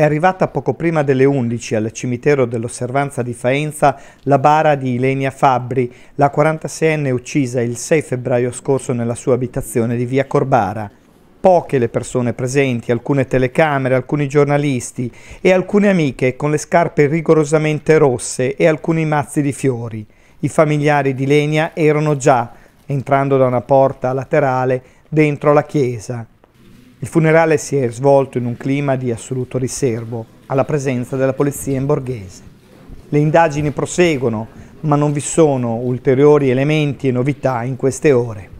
è arrivata poco prima delle 11 al cimitero dell'osservanza di Faenza la bara di Ilenia Fabbri, la 46enne uccisa il 6 febbraio scorso nella sua abitazione di via Corbara. Poche le persone presenti, alcune telecamere, alcuni giornalisti e alcune amiche con le scarpe rigorosamente rosse e alcuni mazzi di fiori. I familiari di Lenia erano già, entrando da una porta laterale, dentro la chiesa. Il funerale si è svolto in un clima di assoluto riservo, alla presenza della polizia in borghese. Le indagini proseguono, ma non vi sono ulteriori elementi e novità in queste ore.